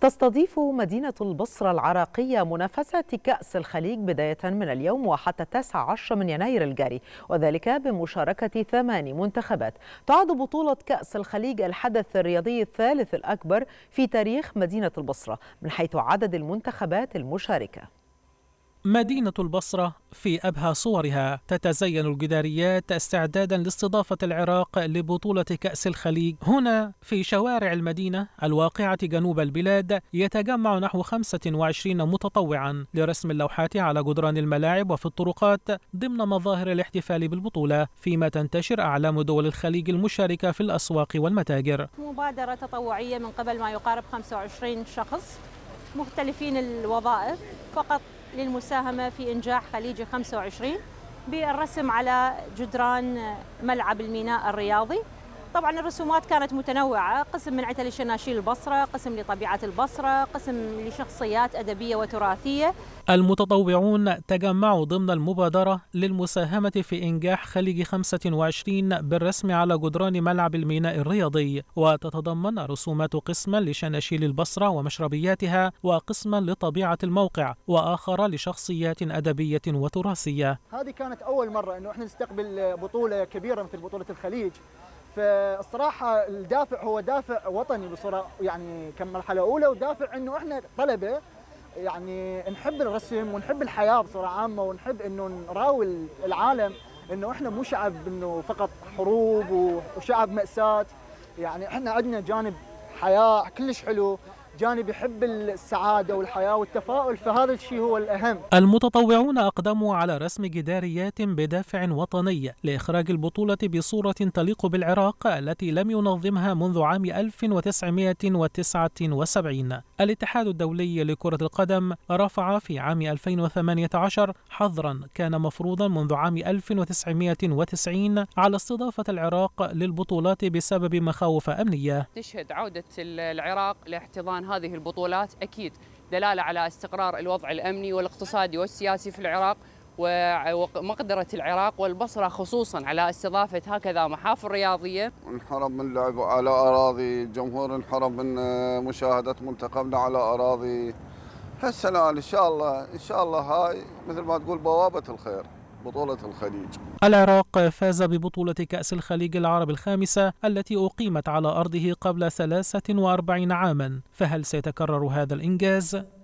تستضيف مدينة البصرة العراقية منافسة كأس الخليج بداية من اليوم وحتى 19 من يناير الجاري وذلك بمشاركة ثمان منتخبات تعد بطولة كأس الخليج الحدث الرياضي الثالث الأكبر في تاريخ مدينة البصرة من حيث عدد المنتخبات المشاركة مدينة البصرة في أبهى صورها تتزين الجداريات استعدادا لاستضافة العراق لبطولة كأس الخليج هنا في شوارع المدينة الواقعة جنوب البلاد يتجمع نحو 25 متطوعا لرسم اللوحات على جدران الملاعب وفي الطرقات ضمن مظاهر الاحتفال بالبطولة فيما تنتشر أعلام دول الخليج المشاركة في الأسواق والمتاجر مبادرة تطوعية من قبل ما يقارب 25 شخص مختلفين الوظائف فقط للمساهمة في إنجاح خليجي 25 بالرسم على جدران ملعب الميناء الرياضي طبعا الرسومات كانت متنوعة قسم من عتل الشناشيل البصرة قسم لطبيعة البصرة قسم لشخصيات أدبية وتراثية المتطوعون تجمعوا ضمن المبادرة للمساهمة في إنجاح خليج 25 بالرسم على جدران ملعب الميناء الرياضي وتتضمن رسومات قسما لشناشيل البصرة ومشربياتها وقسما لطبيعة الموقع وآخر لشخصيات أدبية وتراثية هذه كانت أول مرة أنه احنا نستقبل بطولة كبيرة مثل بطولة الخليج فالصراحه الدافع هو دافع وطني بصوره يعني كمرحله اولى ودافع انه احنا طلبه يعني نحب الرسم ونحب الحياه بصوره عامه ونحب انه نراوي العالم انه احنا مو شعب انه فقط حروب وشعب ماساه يعني احنا عندنا جانب حياه كلش حلو جانب يحب السعادة والحياة والتفاؤل فهذا الشيء هو الأهم المتطوعون أقدموا على رسم جداريات بدافع وطني لإخراج البطولة بصورة تليق بالعراق التي لم ينظمها منذ عام 1979 الاتحاد الدولي لكرة القدم رفع في عام 2018 حظرا كان مفروضا منذ عام 1990 على استضافة العراق للبطولات بسبب مخاوف أمنية تشهد عودة العراق لاحتضان هذه البطولات أكيد دلالة على استقرار الوضع الأمني والاقتصادي والسياسي في العراق ومقدرة العراق والبصرة خصوصا على استضافة هكذا محافل رياضية انحرم من لعب على أراضي جمهور انحرم من آه، مشاهدة منتخبنا على أراضي هالسنة إن شاء الله إن شاء الله هاي مثل ما تقول بوابة الخير بطولة الخليج العراق فاز ببطولة كأس الخليج العربي الخامسة التي أقيمت على أرضه قبل 43 عاما فهل سيتكرر هذا الإنجاز؟